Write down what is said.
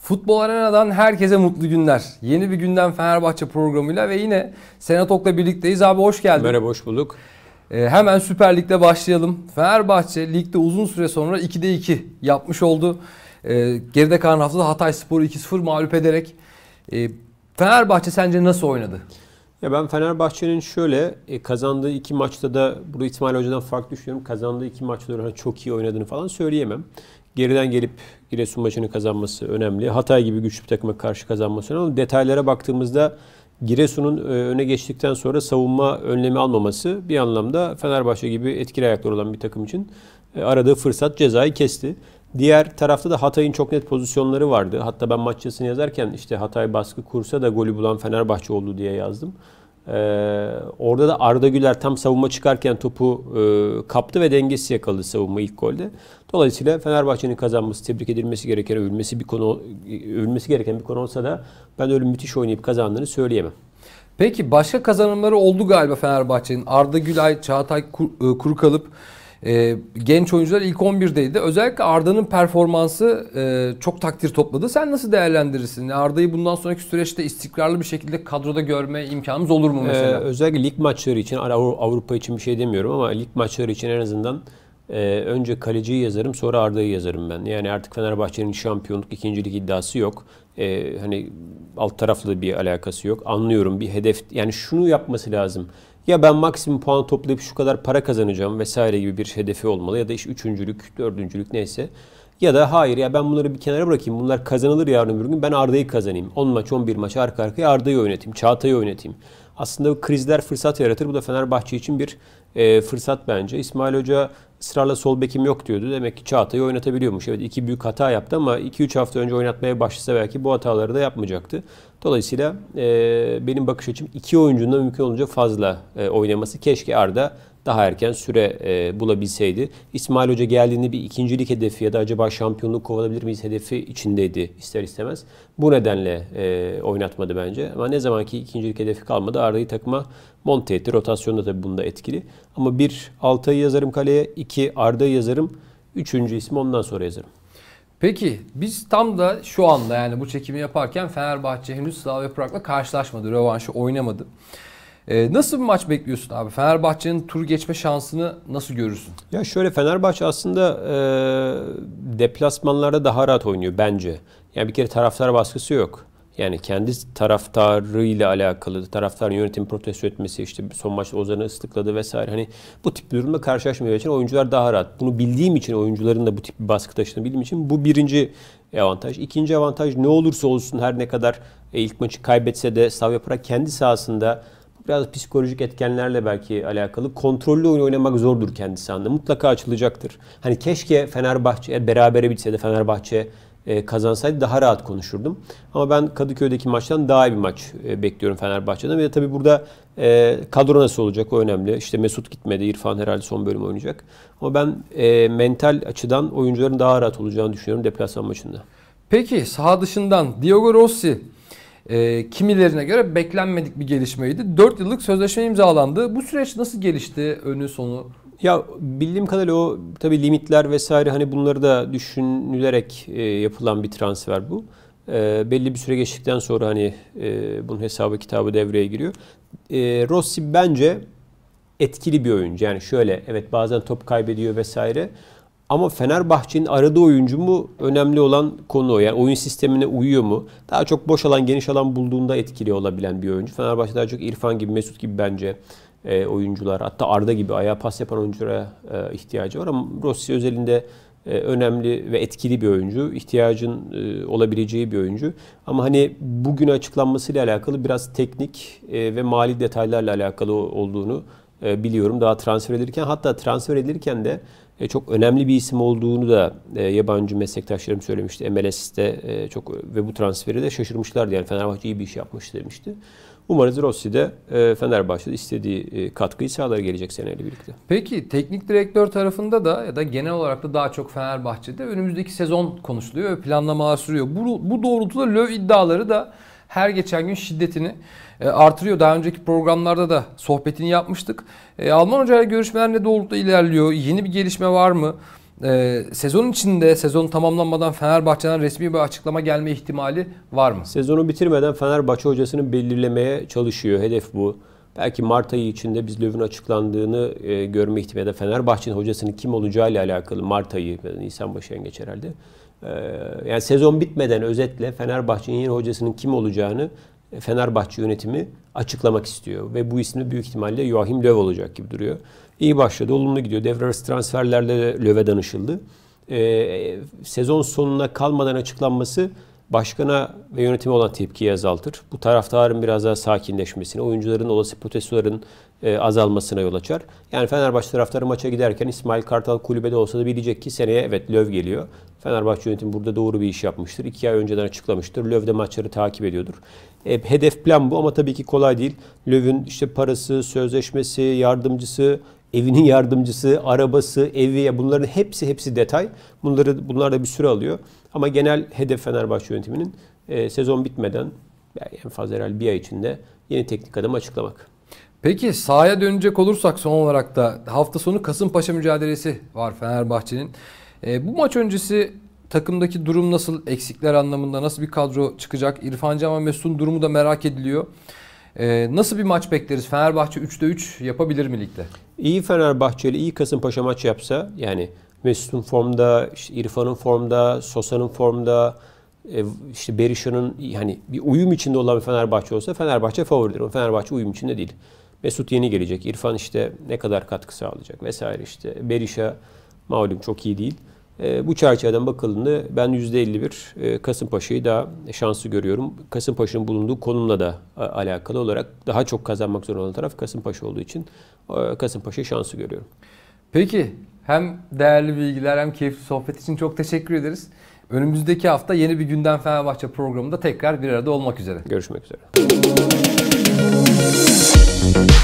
Futbol Arena'dan herkese mutlu günler. Yeni bir günden Fenerbahçe programıyla ve yine Senatok'la birlikteyiz. Abi hoş geldin. Merhaba hoş bulduk. Ee, hemen Süper Lig'de başlayalım. Fenerbahçe ligde uzun süre sonra 2'de 2 yapmış oldu. Ee, geride kalan haftada Hatay Spor'u 2-0 mağlup ederek. Ee, Fenerbahçe sence nasıl oynadı? Ya ben Fenerbahçe'nin şöyle e, kazandığı iki maçta da burada İsmail Hoca'dan farklı düşünüyorum. Kazandığı iki maçta da çok iyi oynadığını falan söyleyemem geriden gelip Giresun maçını kazanması önemli. Hatay gibi güçlü bir takıma karşı kazanması önemli. Detaylara baktığımızda Giresun'un e, öne geçtikten sonra savunma önlemi almaması bir anlamda Fenerbahçe gibi etkili ayakları olan bir takım için e, aradığı fırsat cezayı kesti. Diğer tarafta da Hatay'ın çok net pozisyonları vardı. Hatta ben maççasını yazarken işte Hatay baskı kursa da golü bulan Fenerbahçe oldu diye yazdım. Ee, orada da Arda Güler tam savunma çıkarken topu e, kaptı ve dengesi yakaladı savunma ilk golde. Dolayısıyla Fenerbahçe'nin kazanması, tebrik edilmesi gereken, övülmesi bir konu övülmesi gereken bir konu olsa da ben öyle müthiş oynayıp kazandığını söyleyemem. Peki başka kazanımları oldu galiba Fenerbahçe'nin. Arda Güler, Çağatay e, Kur, e, genç oyuncular ilk 11'deydi. Özellikle Arda'nın performansı e, çok takdir topladı. Sen nasıl değerlendirirsin? Arda'yı bundan sonraki süreçte istikrarlı bir şekilde kadroda görme imkanımız olur mu ee, mesela? Ee, özellikle lig maçları için, Avrupa için bir şey demiyorum ama lig maçları için en azından e, önce kaleciyi yazarım sonra Arda'yı yazarım ben. Yani artık Fenerbahçe'nin şampiyonluk ikincilik iddiası yok. E, hani alt taraflı bir alakası yok. Anlıyorum bir hedef. Yani şunu yapması lazım ya ben maksimum puan toplayıp şu kadar para kazanacağım vesaire gibi bir hedefi olmalı ya da iş üçüncülük, dördüncülük neyse. Ya da hayır ya ben bunları bir kenara bırakayım. Bunlar kazanılır yarın öbür gün. Ben Arda'yı kazanayım. 10 maç 11 maç arka arkaya Arda'yı oynatayım. Çağatay'ı oynatayım. Aslında bu krizler fırsat yaratır. Bu da Fenerbahçe için bir e, fırsat bence. İsmail Hoca ısrarla sol bekim yok diyordu. Demek ki Çağatay'ı oynatabiliyormuş. Evet iki büyük hata yaptı ama 2-3 hafta önce oynatmaya başlasa belki bu hataları da yapmayacaktı. Dolayısıyla e, benim bakış açım iki oyuncunun da mümkün olunca fazla e, oynaması. Keşke Arda daha erken süre e, bulabilseydi. İsmail Hoca geldiğinde bir ikincilik hedefi ya da acaba şampiyonluk kovalabilir miyiz hedefi içindeydi ister istemez. Bu nedenle e, oynatmadı bence. Ama ne zaman ki ikincilik hedefi kalmadı Arda'yı takıma monte etti. Rotasyon da tabii bunda etkili. Ama bir Altay'ı yazarım kaleye, iki Arda'yı yazarım, üçüncü ismi ondan sonra yazarım. Peki biz tam da şu anda yani bu çekimi yaparken Fenerbahçe henüz Slavia Prag'la karşılaşmadı. Rövanşı oynamadı. Ee, nasıl bir maç bekliyorsun abi? Fenerbahçe'nin tur geçme şansını nasıl görürsün? Ya şöyle Fenerbahçe aslında e, deplasmanlarda daha rahat oynuyor bence. Yani bir kere taraftar baskısı yok. Yani kendi taraftarıyla alakalı, taraftarın yönetim protesto etmesi, işte son maçta Ozan'ı ıslıkladı vesaire. Hani bu tip bir durumla karşılaşmayacağı için oyuncular daha rahat. Bunu bildiğim için, oyuncuların da bu tip bir baskı taşıdığını bildiğim için bu birinci avantaj. İkinci avantaj ne olursa olsun her ne kadar e, ilk maçı kaybetse de sav yaparak kendi sahasında biraz psikolojik etkenlerle belki alakalı. Kontrollü oyun oynamak zordur kendisi anda. Mutlaka açılacaktır. Hani keşke Fenerbahçe berabere bitseydi Fenerbahçe e, kazansaydı daha rahat konuşurdum. Ama ben Kadıköy'deki maçtan daha iyi bir maç e, bekliyorum Fenerbahçe'den. Ve tabii burada e, kadro nasıl olacak o önemli. İşte Mesut gitmedi. İrfan herhalde son bölüm oynayacak. Ama ben mental açıdan oyuncuların daha rahat olacağını düşünüyorum deplasman maçında. Peki saha dışından Diogo Rossi e, kimilerine göre beklenmedik bir gelişmeydi. 4 yıllık sözleşme imzalandı. Bu süreç nasıl gelişti önü sonu? Ya bildiğim kadarıyla o tabi limitler vesaire hani bunları da düşünülerek e, yapılan bir transfer bu. E, belli bir süre geçtikten sonra hani e, bunun hesabı kitabı devreye giriyor. E, Rossi bence etkili bir oyuncu. Yani şöyle evet bazen top kaybediyor vesaire ama Fenerbahçe'nin aradığı oyuncu mu önemli olan konu o. Yani oyun sistemine uyuyor mu? Daha çok boş alan, geniş alan bulduğunda etkili olabilen bir oyuncu. Fenerbahçe daha çok İrfan gibi, Mesut gibi bence e, oyuncular. Hatta Arda gibi ayağa pas yapan oyunculara e, ihtiyacı var. Ama Rossi özelinde e, önemli ve etkili bir oyuncu. İhtiyacın e, olabileceği bir oyuncu. Ama hani bugün açıklanmasıyla alakalı biraz teknik e, ve mali detaylarla alakalı olduğunu e, biliyorum. Daha transfer edilirken hatta transfer edilirken de e, çok önemli bir isim olduğunu da e, yabancı meslektaşlarım söylemişti. MLS'te e, çok ve bu transferi de şaşırmışlardı. Yani Fenerbahçe iyi bir iş yapmış demişti. Umarız Rossi de e, Fenerbahçe'de istediği e, katkıyı sağlar gelecek seneyle birlikte. Peki teknik direktör tarafında da ya da genel olarak da daha çok Fenerbahçe'de önümüzdeki sezon konuşuluyor ve planlamalar sürüyor. Bu, bu doğrultuda Löw iddiaları da her geçen gün şiddetini e, artırıyor. Daha önceki programlarda da sohbetini yapmıştık. E, Alman hocayla görüşmeler ne doğrultuda ilerliyor? Yeni bir gelişme var mı? Ee, sezon içinde sezon tamamlanmadan Fenerbahçe'den resmi bir açıklama gelme ihtimali var mı? Sezonu bitirmeden Fenerbahçe hocasını belirlemeye çalışıyor. Hedef bu. Belki Mart ayı içinde biz Löv'ün açıklandığını e, görme ihtimali ya da Fenerbahçe'nin hocasının kim olacağıyla alakalı Mart ayı, Nisan başı en geç herhalde. Ee, yani sezon bitmeden özetle Fenerbahçe'nin yeni hocasının kim olacağını e, Fenerbahçe yönetimi açıklamak istiyor. Ve bu ismi büyük ihtimalle Joachim Löw olacak gibi duruyor. İyi başladı, olumlu gidiyor. Devre arası transferlerle Löw'e danışıldı. Ee, sezon sonuna kalmadan açıklanması başkana ve yönetime olan tepkiyi azaltır. Bu taraftarın biraz daha sakinleşmesini, oyuncuların olası protestoların e, azalmasına yol açar. Yani Fenerbahçe taraftarı maça giderken İsmail Kartal kulübede olsa da bilecek ki seneye evet Löv geliyor. Fenerbahçe yönetimi burada doğru bir iş yapmıştır. İki ay önceden açıklamıştır. Löv de maçları takip ediyordur. E, hedef plan bu ama tabii ki kolay değil. Löv'ün işte parası, sözleşmesi, yardımcısı, evinin yardımcısı, arabası, evi ya bunların hepsi hepsi detay. Bunları bunlar da bir süre alıyor. Ama genel hedef Fenerbahçe yönetiminin e, sezon bitmeden yani en fazla herhalde bir ay içinde yeni teknik adam açıklamak. Peki sahaya dönecek olursak son olarak da hafta sonu Kasımpaşa mücadelesi var Fenerbahçe'nin. E, bu maç öncesi takımdaki durum nasıl? Eksikler anlamında nasıl bir kadro çıkacak? İrfan Can ve Mesut'un durumu da merak ediliyor. Ee, nasıl bir maç bekleriz? Fenerbahçe 3'te 3 yapabilir mi ligde? İyi Fenerbahçeli, iyi Kasımpaşa maç yapsa yani Mesut'un formda, işte İrfan'ın formda, Sosa'nın formda, e, işte Berisha'nın hani bir uyum içinde olan bir Fenerbahçe olsa Fenerbahçe favoridir. Ama Fenerbahçe uyum içinde değil. Mesut yeni gelecek. İrfan işte ne kadar katkı sağlayacak vesaire işte. Berisha malum çok iyi değil. E, bu çerçeveden bakıldığında ben %51 e, Kasımpaşa'yı daha şanslı görüyorum. Kasımpaşa'nın bulunduğu konumla da alakalı olarak daha çok kazanmak zorunda olan taraf Kasımpaşa olduğu için e, Kasımpaşa'yı şanslı görüyorum. Peki hem değerli bilgiler hem keyifli sohbet için çok teşekkür ederiz. Önümüzdeki hafta yeni bir günden Fenerbahçe programında tekrar bir arada olmak üzere. Görüşmek üzere. you.